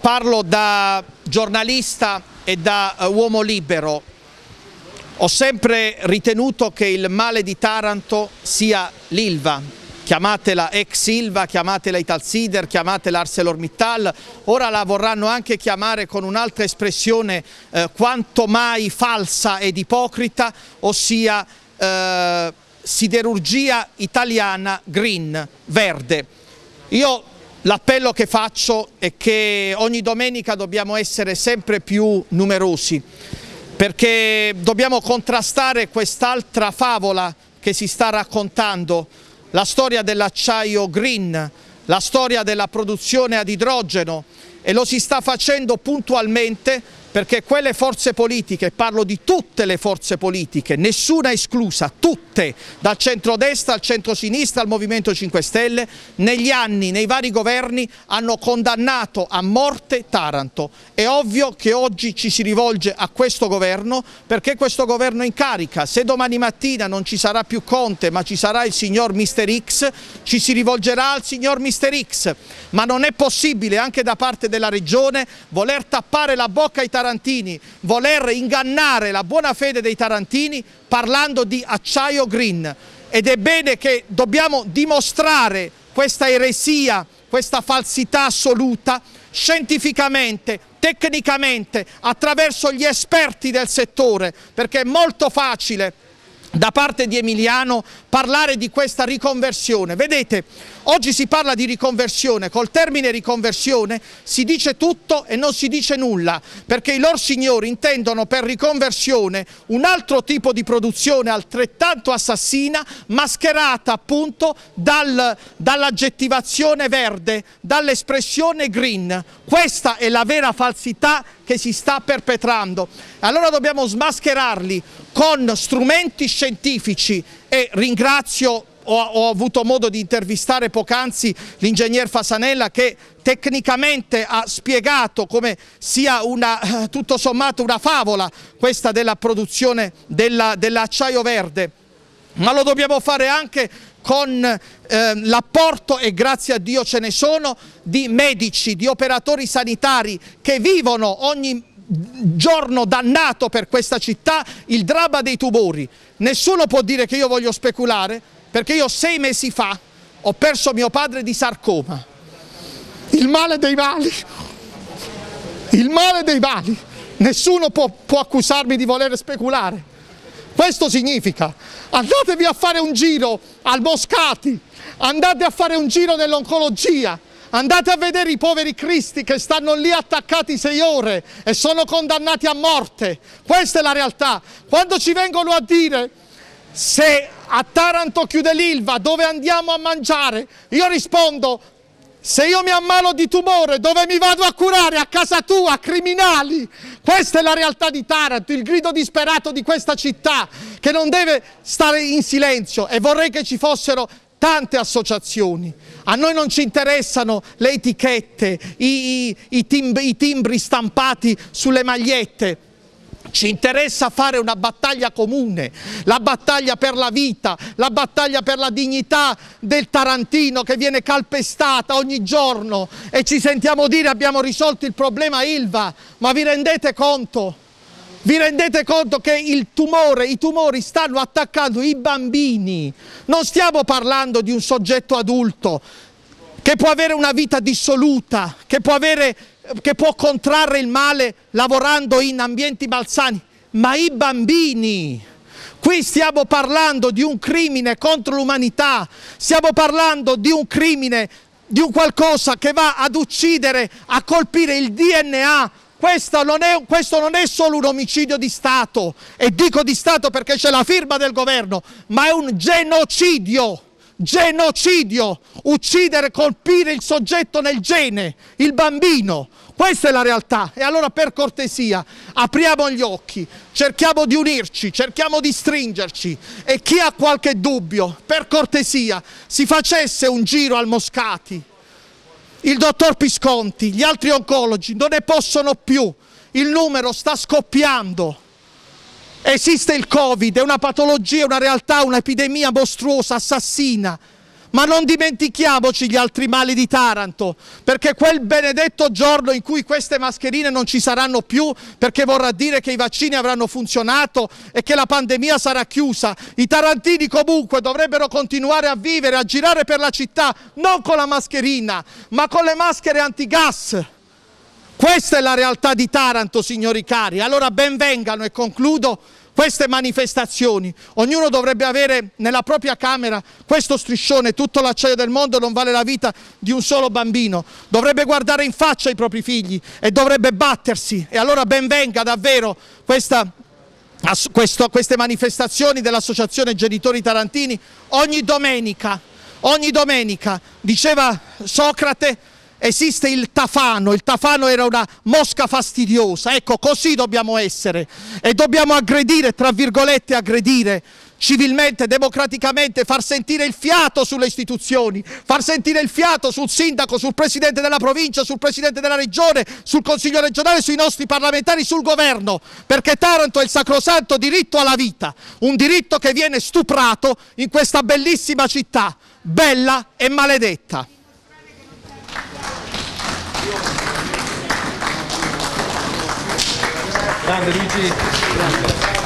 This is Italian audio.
Parlo da giornalista e da eh, uomo libero. Ho sempre ritenuto che il male di Taranto sia l'Ilva, chiamatela ex Ilva, chiamatela Italsider, chiamatela ArcelorMittal, ora la vorranno anche chiamare con un'altra espressione eh, quanto mai falsa ed ipocrita, ossia eh, siderurgia italiana green, verde. Io L'appello che faccio è che ogni domenica dobbiamo essere sempre più numerosi perché dobbiamo contrastare quest'altra favola che si sta raccontando, la storia dell'acciaio green, la storia della produzione ad idrogeno e lo si sta facendo puntualmente perché quelle forze politiche, parlo di tutte le forze politiche, nessuna esclusa, tutte, dal centrodestra al centrosinistra al Movimento 5 Stelle, negli anni, nei vari governi, hanno condannato a morte Taranto. È ovvio che oggi ci si rivolge a questo governo perché questo governo in carica. Se domani mattina non ci sarà più Conte ma ci sarà il signor Mister X, ci si rivolgerà al signor Mister X. Ma non è possibile anche da parte della Regione voler tappare la bocca ai taranti tarantini, voler ingannare la buona fede dei tarantini parlando di acciaio green ed è bene che dobbiamo dimostrare questa eresia, questa falsità assoluta scientificamente, tecnicamente, attraverso gli esperti del settore, perché è molto facile da parte di Emiliano parlare di questa riconversione. Vedete, oggi si parla di riconversione, col termine riconversione si dice tutto e non si dice nulla, perché i loro signori intendono per riconversione un altro tipo di produzione altrettanto assassina, mascherata appunto dal, dall'aggettivazione verde, dall'espressione green. Questa è la vera falsità che si sta perpetrando. Allora dobbiamo smascherarli con strumenti scientifici e ringrazio ho, avuto modo di intervistare poc'anzi l'ingegner Fasanella che tecnicamente ha spiegato come sia una, eh, tutto sommato una favola questa della produzione dell'acciaio dell verde ma lo dobbiamo fare anche con eh, l'apporto, e grazie a Dio ce ne sono, di medici, di operatori sanitari che vivono ogni giorno dannato per questa città il dramma dei tumori. Nessuno può dire che io voglio speculare perché io sei mesi fa ho perso mio padre di sarcoma. Il male dei mali. Il male dei mali. Nessuno può, può accusarmi di voler speculare. Questo significa andatevi a fare un giro al Moscati, andate a fare un giro nell'oncologia, andate a vedere i poveri cristi che stanno lì attaccati sei ore e sono condannati a morte. Questa è la realtà. Quando ci vengono a dire se a Taranto chiude l'Ilva, dove andiamo a mangiare? Io rispondo se io mi ammalo di tumore, dove mi vado a curare? A casa tua, criminali! Questa è la realtà di Taranto, il grido disperato di questa città che non deve stare in silenzio e vorrei che ci fossero tante associazioni. A noi non ci interessano le etichette, i, i, i, timb i timbri stampati sulle magliette, ci interessa fare una battaglia comune, la battaglia per la vita, la battaglia per la dignità del Tarantino che viene calpestata ogni giorno e ci sentiamo dire abbiamo risolto il problema Ilva, ma vi rendete conto? Vi rendete conto che il tumore, i tumori stanno attaccando i bambini? Non stiamo parlando di un soggetto adulto che può avere una vita dissoluta, che può avere che può contrarre il male lavorando in ambienti balsani, ma i bambini. Qui stiamo parlando di un crimine contro l'umanità, stiamo parlando di un crimine, di un qualcosa che va ad uccidere, a colpire il DNA. Questo non, è, questo non è solo un omicidio di Stato, e dico di Stato perché c'è la firma del governo, ma è un genocidio genocidio, uccidere, colpire il soggetto nel gene, il bambino, questa è la realtà e allora per cortesia apriamo gli occhi, cerchiamo di unirci, cerchiamo di stringerci e chi ha qualche dubbio, per cortesia, si facesse un giro al Moscati, il dottor Pisconti, gli altri oncologi, non ne possono più, il numero sta scoppiando. Esiste il Covid, è una patologia, una realtà, un'epidemia mostruosa, assassina, ma non dimentichiamoci gli altri mali di Taranto, perché quel benedetto giorno in cui queste mascherine non ci saranno più, perché vorrà dire che i vaccini avranno funzionato e che la pandemia sarà chiusa, i tarantini comunque dovrebbero continuare a vivere, a girare per la città, non con la mascherina, ma con le maschere antigas questa è la realtà di Taranto, signori cari. Allora benvengano e concludo queste manifestazioni. Ognuno dovrebbe avere nella propria camera questo striscione, tutto l'acciaio del mondo non vale la vita di un solo bambino. Dovrebbe guardare in faccia i propri figli e dovrebbe battersi. E allora benvenga davvero questa questo, queste manifestazioni dell'Associazione Genitori Tarantini ogni domenica, ogni domenica, diceva Socrate, esiste il tafano, il tafano era una mosca fastidiosa, ecco così dobbiamo essere e dobbiamo aggredire, tra virgolette aggredire civilmente, democraticamente, far sentire il fiato sulle istituzioni, far sentire il fiato sul sindaco, sul presidente della provincia, sul presidente della regione, sul consiglio regionale, sui nostri parlamentari, sul governo, perché Taranto è il sacrosanto diritto alla vita, un diritto che viene stuprato in questa bellissima città, bella e maledetta. 干得！